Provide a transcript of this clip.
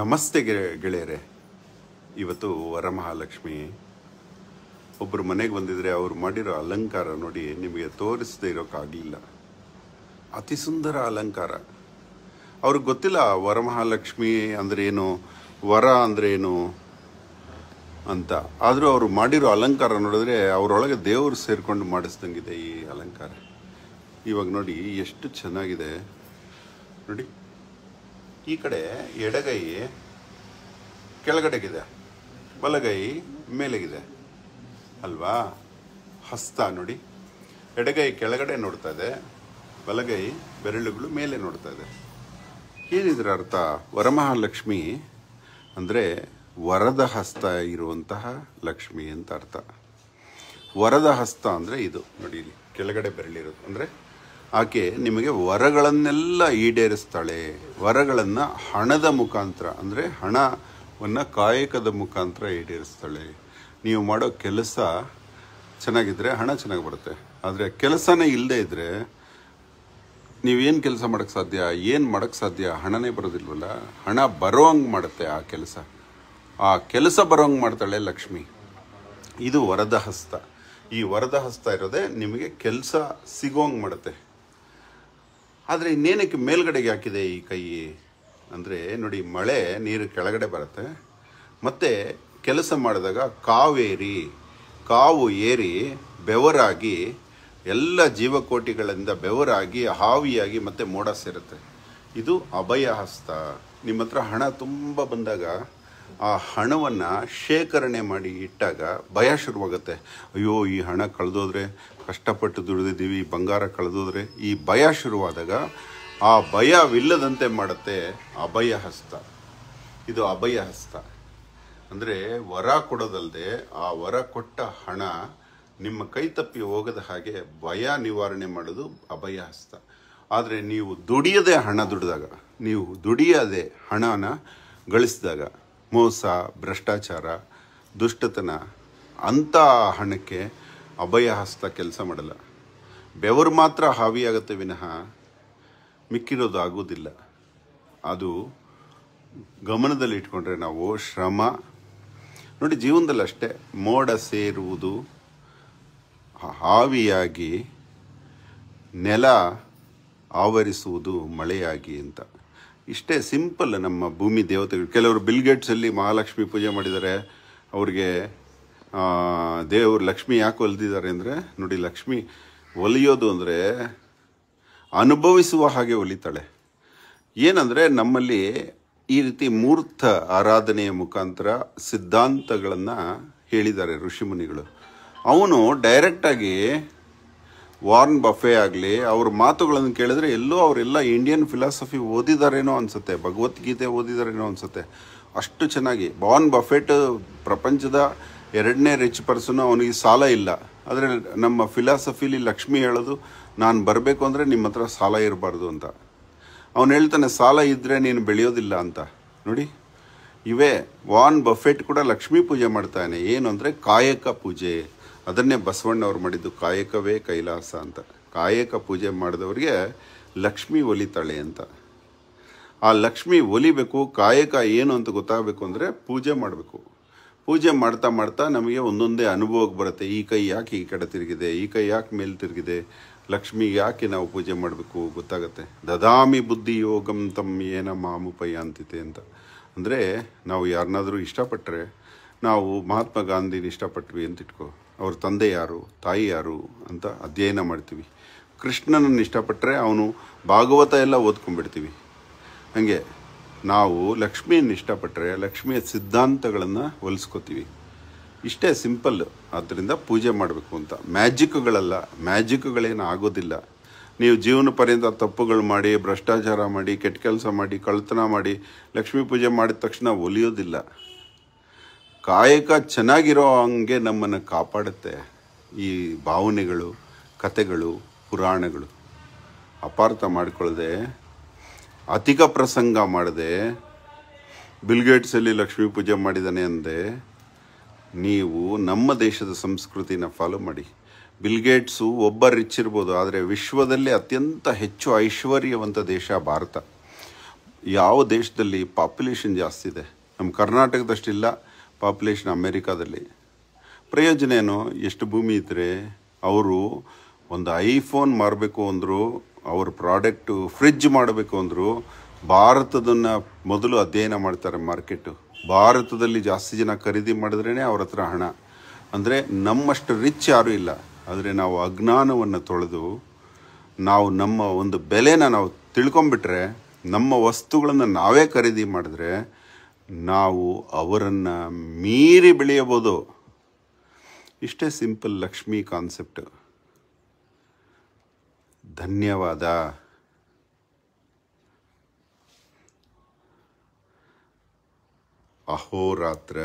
ನಮಸ್ತೆ ಗೆಳೆಯರೆ ಇವತ್ತು ವರಮಹಾಲಕ್ಷ್ಮಿ ಒಬ್ಬರು ಮನೆಗೆ ಬಂದಿದ್ರೆ ಅವರು ಮಾಡಿರೋ ಅಲಂಕಾರ ನೋಡಿ ನಿಮಗೆ ತೋರಿಸದೇ ಇರೋಕ್ಕಾಗಲಿಲ್ಲ ಅತಿ ಸುಂದರ ಅಲಂಕಾರ ಅವ್ರಿಗೆ ಗೊತ್ತಿಲ್ಲ ವರಮಹಾಲಕ್ಷ್ಮಿ ಏನು ವರ ಅಂದ್ರೇನು ಅಂತ ಆದರೂ ಅವರು ಮಾಡಿರೋ ಅಲಂಕಾರ ನೋಡಿದ್ರೆ ಅವರೊಳಗೆ ದೇವರು ಸೇರಿಕೊಂಡು ಮಾಡಿಸ್ದಂಗಿದೆ ಈ ಅಲಂಕಾರ ಇವಾಗ ನೋಡಿ ಎಷ್ಟು ಚೆನ್ನಾಗಿದೆ ನೋಡಿ ಈ ಕಡೆ ಎಡಗೈ ಕೆಳಗಡೆಗಿದೆ ಬಲಗೈ ಮೇಲೆಗಿದೆ ಅಲ್ವಾ ಹಸ್ತ ನೋಡಿ ಎಡಗೈ ಕೆಳಗಡೆ ನೋಡ್ತಾ ಇದೆ ಬಲಗೈ ಬೆರಳುಗಳು ಮೇಲೆ ನೋಡ್ತಾ ಇದೆ ಏನಿದ್ರ ಅರ್ಥ ವರಮಹಾಲಕ್ಷ್ಮಿ ಅಂದರೆ ವರದ ಹಸ್ತ ಇರುವಂತಹ ಲಕ್ಷ್ಮಿ ಅಂತ ಅರ್ಥ ವರದ ಹಸ್ತ ಅಂದರೆ ಇದು ನೋಡಿ ಇಲ್ಲಿ ಕೆಳಗಡೆ ಬೆರಳಿರೋದು ಅಂದರೆ ಆಕೆ ನಿಮಗೆ ವರಗಳನ್ನೆಲ್ಲ ಈಡೇರಿಸ್ತಾಳೆ ವರಗಳನ್ನು ಹಣದ ಮುಖಾಂತರ ಅಂದರೆ ಹಣವನ್ನು ಕಾಯಕದ ಮುಖಾಂತರ ಈಡೇರಿಸ್ತಾಳೆ ನೀವು ಮಾಡೋ ಕೆಲಸ ಚೆನ್ನಾಗಿದ್ದರೆ ಹಣ ಚೆನ್ನಾಗಿ ಬರುತ್ತೆ ಆದರೆ ಕೆಲಸನೇ ಇಲ್ಲದೇ ಇದ್ದರೆ ನೀವೇನು ಕೆಲಸ ಮಾಡೋಕ್ಕೆ ಸಾಧ್ಯ ಏನು ಮಾಡೋಕ್ಕೆ ಸಾಧ್ಯ ಹಣನೇ ಬರೋದಿಲ್ವಲ್ಲ ಹಣ ಬರೋಂಗೆ ಮಾಡುತ್ತೆ ಆ ಕೆಲಸ ಆ ಕೆಲಸ ಬರೋಂಗೆ ಮಾಡ್ತಾಳೆ ಲಕ್ಷ್ಮಿ ಇದು ವರದ ಹಸ್ತ ಈ ವರದ ಹಸ್ತ ಇರೋದೇ ನಿಮಗೆ ಕೆಲಸ ಸಿಗೋಂಗೆ ಮಾಡುತ್ತೆ ಆದರೆ ಇನ್ನೇನಕ್ಕೆ ಮೇಲ್ಗಡೆಗೆ ಹಾಕಿದೆ ಈ ಕೈ ಅಂದರೆ ನೋಡಿ ಮಳೆ ನೀರು ಕೆಳಗಡೆ ಬರುತ್ತೆ ಮತ್ತು ಕೆಲಸ ಮಾಡಿದಾಗ ಕಾವೇರಿ ಕಾವು ಏರಿ ಬೆವರಾಗಿ ಎಲ್ಲ ಜೀವಕೋಟಿಗಳಿಂದ ಬೆವರಾಗಿ ಹಾವಿಯಾಗಿ ಮತ್ತು ಮೋಡ ಸೇರುತ್ತೆ ಇದು ಅಭಯ ಹಸ್ತ ನಿಮ್ಮ ಹತ್ರ ಹಣ ತುಂಬ ಬಂದಾಗ ಆ ಹಣವನ್ನು ಶೇಖರಣೆ ಮಾಡಿ ಇಟ್ಟಾಗ ಭಯ ಶುರುವಾಗುತ್ತೆ ಅಯ್ಯೋ ಈ ಹಣ ಕಳೆದೋದ್ರೆ ಕಷ್ಟಪಟ್ಟು ದುಡಿದಿದ್ದೀವಿ ಬಂಗಾರ ಕಳೆದೋದ್ರೆ ಈ ಭಯ ಶುರುವಾದಾಗ ಆ ಭಯವಿಲ್ಲದಂತೆ ಮಾಡುತ್ತೆ ಅಭಯ ಹಸ್ತ ಇದು ಅಭಯ ಹಸ್ತ ಅಂದರೆ ವರ ಕೊಡೋದಲ್ಲದೆ ಆ ವರ ಕೊಟ್ಟ ಹಣ ನಿಮ್ಮ ಕೈ ತಪ್ಪಿ ಹೋಗದ ಹಾಗೆ ಭಯ ನಿವಾರಣೆ ಮಾಡೋದು ಅಭಯ ಹಸ್ತ ಆದರೆ ನೀವು ದುಡಿಯದೆ ಹಣ ದುಡಿದಾಗ ನೀವು ದುಡಿಯದೆ ಹಣನ ಗಳಿಸಿದಾಗ ಮೋಸ ಭ್ರಷ್ಟಾಚಾರ ದುಷ್ಟತನ ಅಂಥ ಹಣಕ್ಕೆ ಅಭಯ ಹಸ್ತ ಕೆಲಸ ಮಾಡಲ್ಲ ಬೆವರು ಮಾತ್ರ ಹಾವಿಯಾಗತ್ತೆ ವಿನಃ ಮಿಕ್ಕಿರೋದು ಆಗೋದಿಲ್ಲ ಅದು ಗಮನದಲ್ಲಿ ಇಟ್ಕೊಂಡ್ರೆ ನಾವು ಶ್ರಮ ನೋಡಿ ಜೀವನದಲ್ಲಿ ಅಷ್ಟೇ ಮೋಡ ಸೇರುವುದು ಹಾವಿಯಾಗಿ ನೆಲ ಆವರಿಸುವುದು ಮಳೆಯಾಗಿ ಅಂತ ಇಷ್ಟೇ ಸಿಂಪಲ್ ನಮ್ಮ ಭೂಮಿ ದೇವತೆಗಳು ಕೆಲವರು ಬಿಲ್ಗೇಟ್ಸಲ್ಲಿ ಮಹಾಲಕ್ಷ್ಮಿ ಪೂಜೆ ಮಾಡಿದ್ದಾರೆ ಅವ್ರಿಗೆ ದೇವರು ಲಕ್ಷ್ಮಿ ಯಾಕೆ ಒಲಿದಿದ್ದಾರೆ ಅಂದರೆ ನೋಡಿ ಲಕ್ಷ್ಮಿ ಒಲಿಯೋದು ಅಂದರೆ ಅನುಭವಿಸುವ ಹಾಗೆ ಒಲಿತಾಳೆ ಏನಂದರೆ ನಮ್ಮಲ್ಲಿ ಈ ರೀತಿ ಮೂರ್ತ ಆರಾಧನೆಯ ಮುಖಾಂತರ ಸಿದ್ಧಾಂತಗಳನ್ನು ಹೇಳಿದ್ದಾರೆ ಋಷಿಮುನಿಗಳು ಅವನು ಡೈರೆಕ್ಟಾಗಿ ವಾರ್ನ್ ಬಫೆ ಆಗಲಿ ಅವ್ರ ಮಾತುಗಳನ್ನು ಕೇಳಿದ್ರೆ ಎಲ್ಲೋ ಅವರೆಲ್ಲ ಇಂಡಿಯನ್ ಫಿಲಾಸಫಿ ಓದಿದಾರೇನೋ ಅನಿಸುತ್ತೆ ಭಗವದ್ಗೀತೆ ಓದಿದಾರೇನೋ ಅನಿಸುತ್ತೆ ಅಷ್ಟು ಚೆನ್ನಾಗಿ ವಾರ್ನ್ ಬಫೆಟ್ ಪ್ರಪಂಚದ ಎರಡನೇ ರಿಚ್ ಪರ್ಸನು ಅವನಿಗೆ ಸಾಲ ಇಲ್ಲ ಆದರೆ ನಮ್ಮ ಫಿಲಾಸಫಿಲಿ ಲಕ್ಷ್ಮಿ ಹೇಳೋದು ನಾನು ಬರಬೇಕು ಅಂದರೆ ನಿಮ್ಮ ಹತ್ರ ಸಾಲ ಇರಬಾರ್ದು ಅಂತ ಅವನು ಹೇಳ್ತಾನೆ ಸಾಲ ಇದ್ದರೆ ನೀನು ಬೆಳೆಯೋದಿಲ್ಲ ಅಂತ ನೋಡಿ ಇವೇ ವಾನ್ ಬಫೆಟ್ ಕೂಡ ಲಕ್ಷ್ಮೀ ಪೂಜೆ ಮಾಡ್ತಾನೆ ಏನು ಅಂದರೆ ಕಾಯಕ ಪೂಜೆ ಅದನ್ನೇ ಬಸವಣ್ಣವ್ರು ಮಾಡಿದ್ದು ಕಾಯಕವೇ ಕೈಲಾಸ ಅಂತ ಕಾಯಕ ಪೂಜೆ ಮಾಡಿದವ್ರಿಗೆ ಲಕ್ಷ್ಮಿ ಒಲಿತಾಳೆ ಅಂತ ಆ ಲಕ್ಷ್ಮಿ ಒಲಿಬೇಕು ಕಾಯಕ ಏನು ಅಂತ ಗೊತ್ತಾಗಬೇಕು ಅಂದರೆ ಪೂಜೆ ಮಾಡಬೇಕು ಪೂಜೆ ಮಾಡ್ತಾ ಮಾಡ್ತಾ ನಮಗೆ ಒಂದೊಂದೇ ಅನುಭವಕ್ಕೆ ಬರುತ್ತೆ ಈ ಕೈ ಯಾಕೆ ಈ ಕಡೆ ತಿರುಗಿದೆ ಈ ಕೈ ಯಾಕೆ ಮೇಲೆ ತಿರುಗಿದೆ ಲಕ್ಷ್ಮಿ ಯಾಕೆ ನಾವು ಪೂಜೆ ಮಾಡಬೇಕು ಗೊತ್ತಾಗುತ್ತೆ ದದಾಮಿ ಬುದ್ಧಿ ಯೋಗಂ ತಮ್ ಏನ ಮಾಮುಪಯ ಅಂತಿದೆ ಅಂತ ಅಂದರೆ ನಾವು ಯಾರನ್ನಾದರೂ ಇಷ್ಟಪಟ್ಟರೆ ನಾವು ಮಹಾತ್ಮ ಗಾಂಧಿನ ಇಷ್ಟಪಟ್ವಿ ಅಂತ ಇಟ್ಕೋ ಅವ್ರ ತಂದೆ ಯಾರು ತಾಯಿ ಯಾರು ಅಂತ ಅಧ್ಯಯನ ಮಾಡ್ತೀವಿ ಕೃಷ್ಣನನ್ನು ಇಷ್ಟಪಟ್ಟರೆ ಅವನು ಭಾಗವತ ಎಲ್ಲ ಓದ್ಕೊಂಡ್ಬಿಡ್ತೀವಿ ಹಾಗೆ ನಾವು ಲಕ್ಷ್ಮಿಯನ್ನು ಇಷ್ಟಪಟ್ಟರೆ ಲಕ್ಷ್ಮಿಯ ಸಿದ್ಧಾಂತಗಳನ್ನು ಹೊಲಿಸ್ಕೋತೀವಿ ಇಷ್ಟೇ ಸಿಂಪಲ್ ಆದ್ದರಿಂದ ಪೂಜೆ ಮಾಡಬೇಕು ಅಂತ ಮ್ಯಾಜಿಕ್ಗಳಲ್ಲ ಮ್ಯಾಜಿಕ್ಗಳೇನು ಆಗೋದಿಲ್ಲ ನೀವು ಜೀವನ ಪರ್ಯಂತ ತಪ್ಪುಗಳು ಮಾಡಿ ಭ್ರಷ್ಟಾಚಾರ ಮಾಡಿ ಕೆಟ್ಟ ಕೆಲಸ ಮಾಡಿ ಕಳ್ತನ ಮಾಡಿ ಲಕ್ಷ್ಮೀ ಪೂಜೆ ಮಾಡಿದ ತಕ್ಷಣ ಒಲಿಯೋದಿಲ್ಲ ಕಾಯಕ ಚೆನ್ನಾಗಿರೋ ಹಂಗೆ ನಮ್ಮನ್ನು ಕಾಪಾಡುತ್ತೆ ಈ ಭಾವನೆಗಳು ಕತೆಗಳು ಪುರಾಣಗಳು ಅಪಾರ್ಥ ಮಾಡಿಕೊಳ್ಳದೆ ಅಧಿಕ ಪ್ರಸಂಗ ಮಾಡದೆ ಬಿಲ್ಗೇಟ್ಸಲ್ಲಿ ಲಕ್ಷ್ಮೀ ಪೂಜೆ ಮಾಡಿದ್ದಾನೆ ಅಂದೆ ನೀವು ನಮ್ಮ ದೇಶದ ಸಂಸ್ಕೃತಿನ ಫಾಲೋ ಮಾಡಿ ಬಿಲ್ಗೇಟ್ಸು ಒಬ್ಬ ರಿಚ್ ಇರ್ಬೋದು ಆದರೆ ವಿಶ್ವದಲ್ಲೇ ಅತ್ಯಂತ ಹೆಚ್ಚು ಐಶ್ವರ್ಯವಂತ ದೇಶ ಭಾರತ ಯಾವ ದೇಶದಲ್ಲಿ ಪಾಪ್ಯುಲೇಷನ್ ಜಾಸ್ತಿ ಇದೆ ನಮ್ಮ ಕರ್ನಾಟಕದಷ್ಟಿಲ್ಲ ಪಾಪ್ಯುಲೇಷನ್ ಅಮೇರಿಕಾದಲ್ಲಿ ಪ್ರಯೋಜನ ಏನು ಎಷ್ಟು ಭೂಮಿ ಇದ್ದರೆ ಅವರು ಒಂದು ಐಫೋನ್ ಮಾರಬೇಕು ಅಂದರು ಅವ್ರ ಪ್ರಾಡಕ್ಟು ಫ್ರಿಜ್ ಮಾಡಬೇಕು ಅಂದರು ಭಾರತದನ್ನು ಮೊದಲು ಅಧ್ಯಯನ ಮಾಡ್ತಾರೆ ಮಾರ್ಕೆಟು ಭಾರತದಲ್ಲಿ ಜಾಸ್ತಿ ಜನ ಖರೀದಿ ಮಾಡಿದ್ರೇ ಅವ್ರ ಹತ್ರ ಹಣ ಅಂದರೆ ನಮ್ಮಷ್ಟು ರಿಚ್ ಯಾರೂ ಇಲ್ಲ ಆದರೆ ನಾವು ಅಜ್ಞಾನವನ್ನು ತೊಳೆದು ನಾವು ನಮ್ಮ ಒಂದು ಬೆಲೆನ ನಾವು ತಿಳ್ಕೊಂಬಿಟ್ರೆ ನಮ್ಮ ವಸ್ತುಗಳನ್ನು ನಾವೇ ಖರೀದಿ ಮಾಡಿದ್ರೆ ನಾವು ಅವರನ್ನು ಮೀರಿ ಬೆಳೆಯಬೋದು ಇಷ್ಟೇ ಸಿಂಪಲ್ ಲಕ್ಷ್ಮಿ ಕಾನ್ಸೆಪ್ಟ್ ಧನ್ಯವಾದ ಅಹೋರಾತ್ರ